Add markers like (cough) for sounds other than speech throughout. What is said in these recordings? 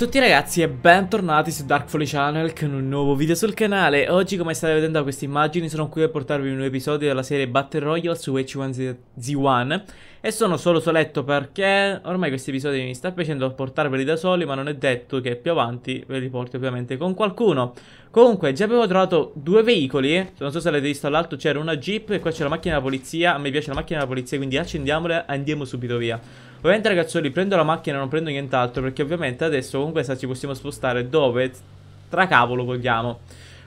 a tutti ragazzi e bentornati su Dark Folly Channel con un nuovo video sul canale Oggi come state vedendo da queste immagini sono qui per portarvi un nuovo episodio della serie Battle Royale su H1Z1 e sono solo soletto perché ormai questi episodi mi sta piacendo portarveli da soli, ma non è detto che più avanti ve li porti ovviamente con qualcuno. Comunque, già avevo trovato due veicoli, eh. non so se l'avete visto all'alto, c'era una Jeep e qua c'è la macchina della polizia, a me piace la macchina della polizia, quindi accendiamola e andiamo subito via. Ovviamente ragazzoli, prendo la macchina, e non prendo nient'altro, perché ovviamente adesso comunque ci possiamo spostare dove tra cavolo vogliamo.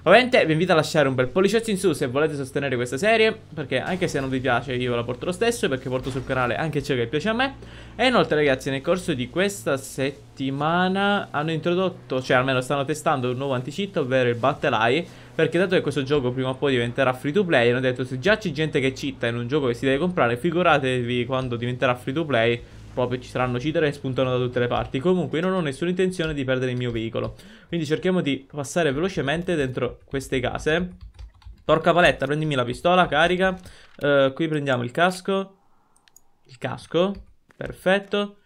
Ovviamente vi invito a lasciare un bel pollice in su se volete sostenere questa serie Perché anche se non vi piace io la porto lo stesso Perché porto sul canale anche ciò che piace a me E inoltre ragazzi nel corso di questa settimana hanno introdotto Cioè almeno stanno testando un nuovo anticitto ovvero il Battle Eye Perché dato che questo gioco prima o poi diventerà free to play Hanno detto se già c'è gente che citta in un gioco che si deve comprare Figuratevi quando diventerà free to play proprio ci saranno cheater e spuntano da tutte le parti. Comunque io non ho nessuna intenzione di perdere il mio veicolo. Quindi cerchiamo di passare velocemente dentro queste case. Porca paletta, prendimi la pistola, carica. Uh, qui prendiamo il casco. Il casco, perfetto.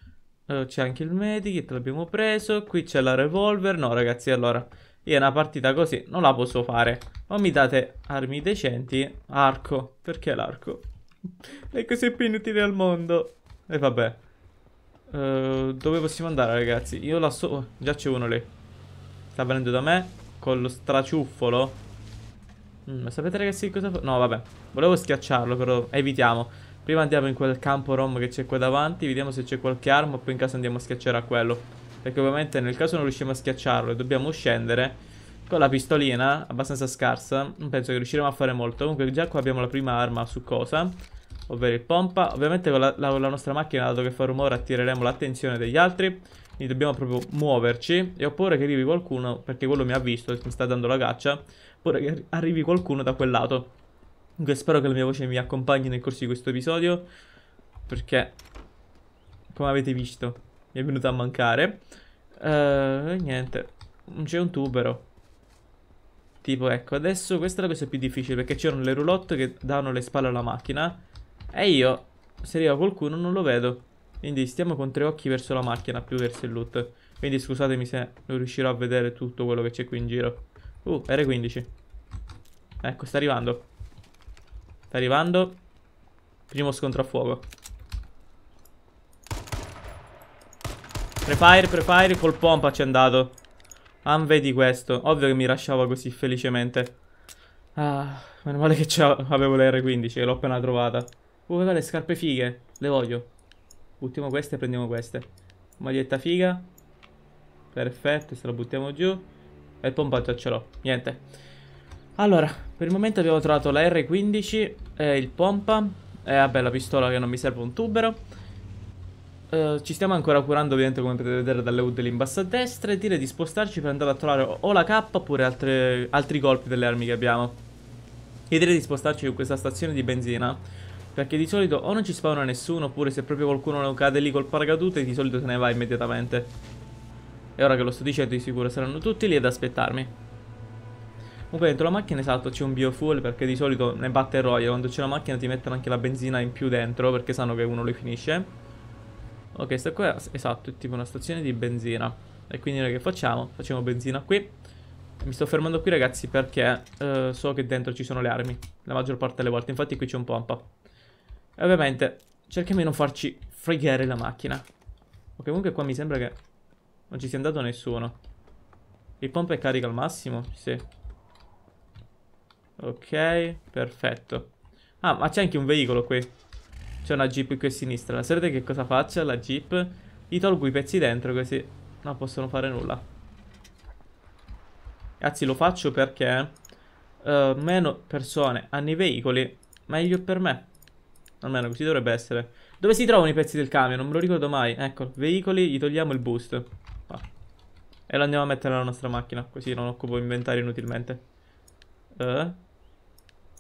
Uh, c'è anche il medikit, l'abbiamo preso. Qui c'è la revolver. No ragazzi, allora... Io una partita così non la posso fare. O mi date armi decenti. Arco. Perché l'arco? (laughs) È così più inutile al mondo. E vabbè. Eh, dove possiamo andare, ragazzi? Io là so... Oh, già c'è uno lì. Sta venendo da me con lo straciuffolo. Mm, ma sapete, ragazzi, cosa fa? No, vabbè. Volevo schiacciarlo, però evitiamo. Prima andiamo in quel campo rom che c'è qua davanti. Vediamo se c'è qualche arma. Poi in caso andiamo a schiacciare a quello. Perché ovviamente nel caso non riusciamo a schiacciarlo e dobbiamo scendere... Con la pistolina, abbastanza scarsa, non penso che riusciremo a fare molto. Comunque già qua abbiamo la prima arma su cosa ovvero il pompa. Ovviamente con la, la, la nostra macchina, dato che fa rumore, attireremo l'attenzione degli altri. Quindi dobbiamo proprio muoverci e oppure che arrivi qualcuno, perché quello mi ha visto, mi sta dando la caccia, oppure che arrivi qualcuno da quel lato. Dunque spero che la mia voce mi accompagni nel corso di questo episodio, perché, come avete visto, mi è venuto a mancare. Uh, niente, non c'è un tubero. Tipo, ecco, adesso questa è la cosa più difficile, perché c'erano le roulotte che danno le spalle alla macchina, e io, se arriva qualcuno, non lo vedo. Quindi stiamo con tre occhi verso la macchina, più verso il loot. Quindi scusatemi se non riuscirò a vedere tutto quello che c'è qui in giro. Uh, R15. Ecco, sta arrivando. Sta arrivando. Primo scontro a fuoco. Prefire, prefire, col pompa ci è andato. Ah, vedi questo. Ovvio che mi lasciava così felicemente. Ah, meno male che avevo lr 15 e l'ho appena trovata. Uh, guarda le scarpe fighe. Le voglio. Buttiamo queste e prendiamo queste. Maglietta figa. Perfetto, se la buttiamo giù. E il pompaggio ce l'ho. Niente. Allora, per il momento abbiamo trovato la R15 e eh, il pompa. E eh, vabbè, la pistola che non mi serve un tubero. Uh, ci stiamo ancora curando ovviamente come potete vedere dalle UD lì in basso a destra e dire di spostarci per andare a trovare o la K oppure altre, altri colpi delle armi che abbiamo e direi di spostarci in questa stazione di benzina perché di solito o non ci spawna nessuno Oppure se proprio qualcuno cade lì col paracadute Di solito se ne va immediatamente E ora che lo sto dicendo di sicuro saranno tutti lì ad aspettarmi Comunque dentro la macchina esatto c'è un biofuel Perché di solito ne batte il roia Quando c'è la macchina ti mettono anche la benzina in più dentro Perché sanno che uno lo finisce Ok sta qua esatto è tipo una stazione di benzina E quindi noi che facciamo? Facciamo benzina qui mi sto fermando qui ragazzi perché eh, so che dentro ci sono le armi La maggior parte delle volte Infatti qui c'è un pompa e ovviamente cerchiamo di non farci fregare la macchina. Ok, comunque qua mi sembra che non ci sia andato nessuno. Il pompa è carico al massimo? Sì. Ok, perfetto. Ah, ma c'è anche un veicolo qui. C'è una jeep qui a sinistra. Sapete che cosa faccio la jeep? Gli tolgo i pezzi dentro così non possono fare nulla. Anzi, lo faccio perché uh, meno persone hanno i veicoli, meglio per me. Almeno così dovrebbe essere. Dove si trovano i pezzi del camion? Non me lo ricordo mai. Ecco, veicoli, gli togliamo il boost. Ah. E lo andiamo a mettere nella nostra macchina, così non occupo inventario inutilmente. Eh?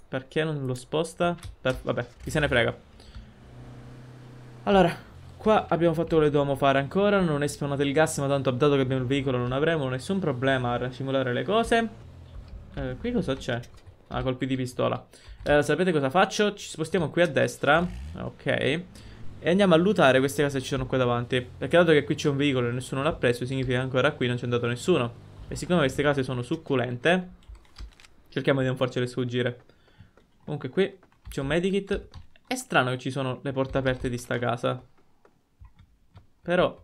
Perché non lo sposta? Per... Vabbè, chi se ne frega. Allora, qua abbiamo fatto quello che dovevamo fare ancora. Non è spawnato il gas, ma tanto dato che abbiamo il veicolo non avremo nessun problema a simulare le cose. Eh, qui cosa c'è? a colpi di pistola. Eh, sapete cosa faccio? Ci spostiamo qui a destra. Ok. E andiamo a lootare queste case che ci sono qua davanti. Perché dato che qui c'è un veicolo e nessuno l'ha preso, significa che ancora qui non c'è andato nessuno. E siccome queste case sono succulente, cerchiamo di non farcele sfuggire. Comunque qui c'è un medikit. È strano che ci sono le porte aperte di sta casa. Però...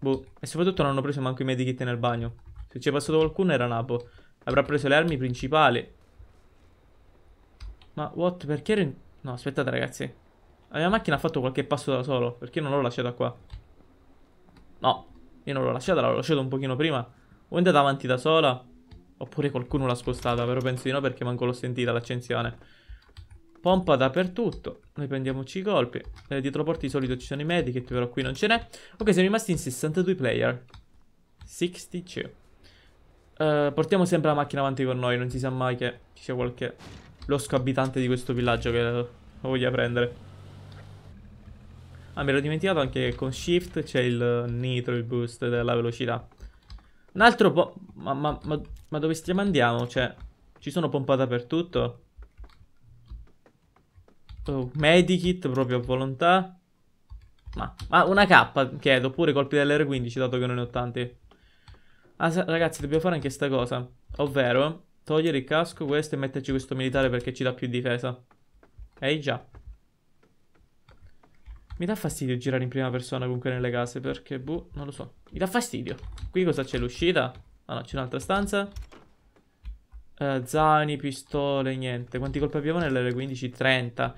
Boh. E soprattutto non hanno preso manco i medikit nel bagno. Se ci è passato qualcuno era Napo. Avrà preso le armi principali. Ma what? Perché ero in... No, aspettate ragazzi. La mia macchina ha fatto qualche passo da solo. Perché non l'ho lasciata qua? No, io non l'ho lasciata, l'ho lasciata un pochino prima. O è andata avanti da sola, oppure qualcuno l'ha spostata, però penso di no perché manco l'ho sentita l'accensione. Pompa dappertutto, noi prendiamoci i colpi. Eh, dietro porti di solito ci sono i medikit, però qui non ce n'è. Ok, siamo rimasti in 62 player. 62. Uh, eh, portiamo sempre la macchina avanti con noi, non si sa mai che ci sia qualche l'osco abitante di questo villaggio che lo voglia prendere. Ah, mi ero dimenticato anche che con Shift c'è il nitro, il boost della velocità. Un altro po'... Ma, ma, ma, ma dove stiamo andiamo? Cioè, ci sono pompa dappertutto? Oh, medikit proprio a volontà. Ma, ma una K, chiedo, oppure colpi dell'R15, dato che non ne ho tanti. Ah, ragazzi, dobbiamo fare anche sta cosa. Ovvero, Togliere il casco, questo e metterci questo militare perché ci dà più difesa. Ehi già. Mi dà fastidio girare in prima persona comunque nelle case perché, boh, non lo so. Mi dà fastidio. Qui cosa c'è? L'uscita? Ah no, c'è un'altra stanza. Uh, zaini, pistole, niente. Quanti colpi abbiamo nelle 15 30.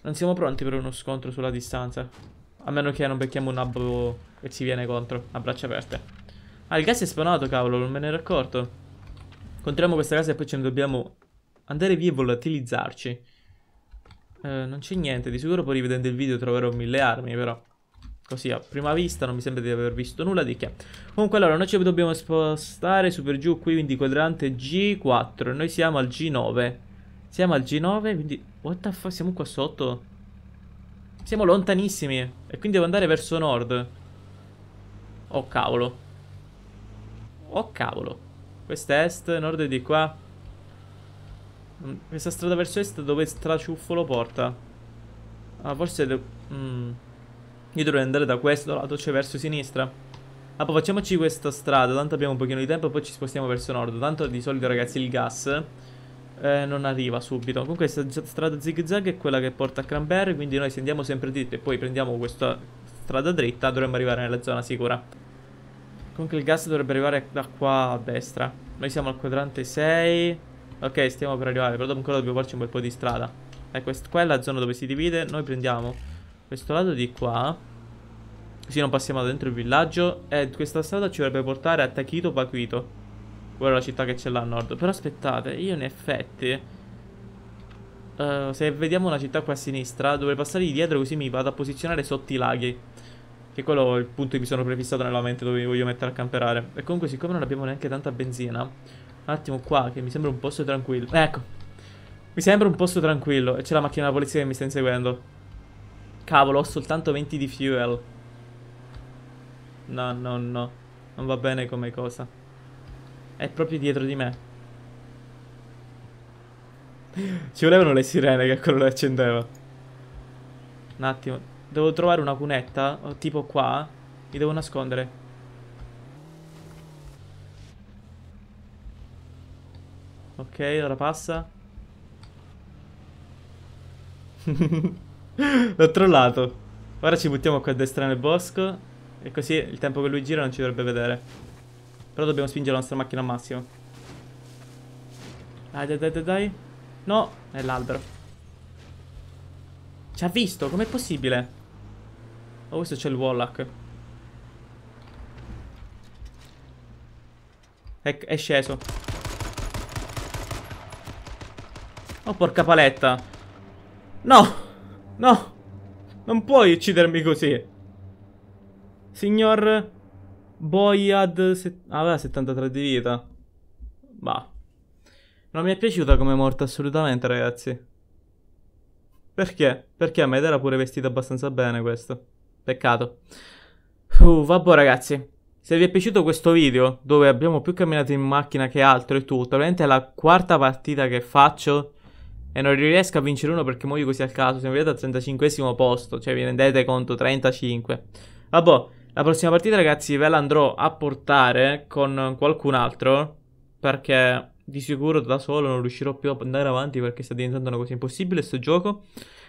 Non siamo pronti per uno scontro sulla distanza. A meno che non becchiamo un abbo e si viene contro a braccia aperte. Ah, il gas è spawnato, cavolo, non me ne ero accorto. Controlliamo questa casa e poi ce ne dobbiamo andare via e volatilizzarci. Eh, non c'è niente, di sicuro poi rivedendo il video troverò mille armi, però... Così a prima vista non mi sembra di aver visto nulla di che. Comunque allora, noi ci dobbiamo spostare super giù qui, quindi quadrante G4. Noi siamo al G9. Siamo al G9, quindi... What the fuck, siamo qua sotto? Siamo lontanissimi e quindi devo andare verso nord. Oh cavolo. Oh cavolo. Questa è est, nord è di qua. Mm, questa strada verso est dove straciuffolo porta? Ah, forse... Mm. Io dovrei andare da questo lato, cioè verso sinistra. Ah, poi facciamoci questa strada, tanto abbiamo un pochino di tempo e poi ci spostiamo verso nord. Tanto di solito, ragazzi, il gas eh, non arriva subito. Comunque questa strada zig zag è quella che porta a Cranberry, quindi noi se andiamo sempre dritto e poi prendiamo questa strada dritta dovremmo arrivare nella zona sicura. Comunque il gas dovrebbe arrivare da qua a destra. Noi siamo al quadrante 6. Ok, stiamo per arrivare, però ancora dobbiamo farci un bel po' di strada. Ecco, qua è la zona dove si divide. Noi prendiamo questo lato di qua. Così non passiamo dentro il villaggio. E questa strada ci dovrebbe portare a Takito Paquito. è la città che c'è là a nord. Però aspettate, io in effetti... Uh, se vediamo una città qua a sinistra, dovrei passare di dietro così mi vado a posizionare sotto i laghi. Che quello è il punto che mi sono prefissato nella mente dove mi voglio mettere a camperare. E comunque siccome non abbiamo neanche tanta benzina, un attimo qua che mi sembra un posto tranquillo. Eh, ecco. Mi sembra un posto tranquillo e c'è la macchina della polizia che mi sta inseguendo. Cavolo, ho soltanto 20 di fuel. No, no, no. Non va bene come cosa. È proprio dietro di me. Ci volevano le sirene che quello le accendeva. Un attimo. Devo trovare una cunetta, tipo qua. Mi devo nascondere. Ok, ora passa. (laughs) L'ho trollato. Ora ci buttiamo qua a destra nel bosco. E così il tempo che lui gira non ci dovrebbe vedere. Però dobbiamo spingere la nostra macchina al massimo. Dai, dai, dai, dai. No, è l'albero. Ci ha visto, com'è possibile? Oh, questo c'è il Wallach. È, è sceso. Oh, porca paletta. No! No! Non puoi uccidermi così. Signor... Boyad... Ah, aveva 73 di vita. Bah. Non mi è piaciuta come morta assolutamente, ragazzi. Perché? Perché a me era pure vestita abbastanza bene questo. Peccato. Uh, vabbè ragazzi, se vi è piaciuto questo video, dove abbiamo più camminato in macchina che altro e tutto, ovviamente è la quarta partita che faccio e non riesco a vincere uno perché muoio così al caso, siamo arrivati al 35 posto, cioè vi rendete conto, 35. Vabbè, la prossima partita ragazzi ve la andrò a portare con qualcun altro, perché di sicuro da solo non riuscirò più ad andare avanti perché sta diventando una cosa impossibile questo gioco.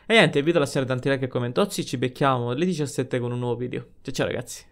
E niente, vi do la signora Tantirà che commentò, ci becchiamo alle 17 con un nuovo video. Ciao ciao ragazzi.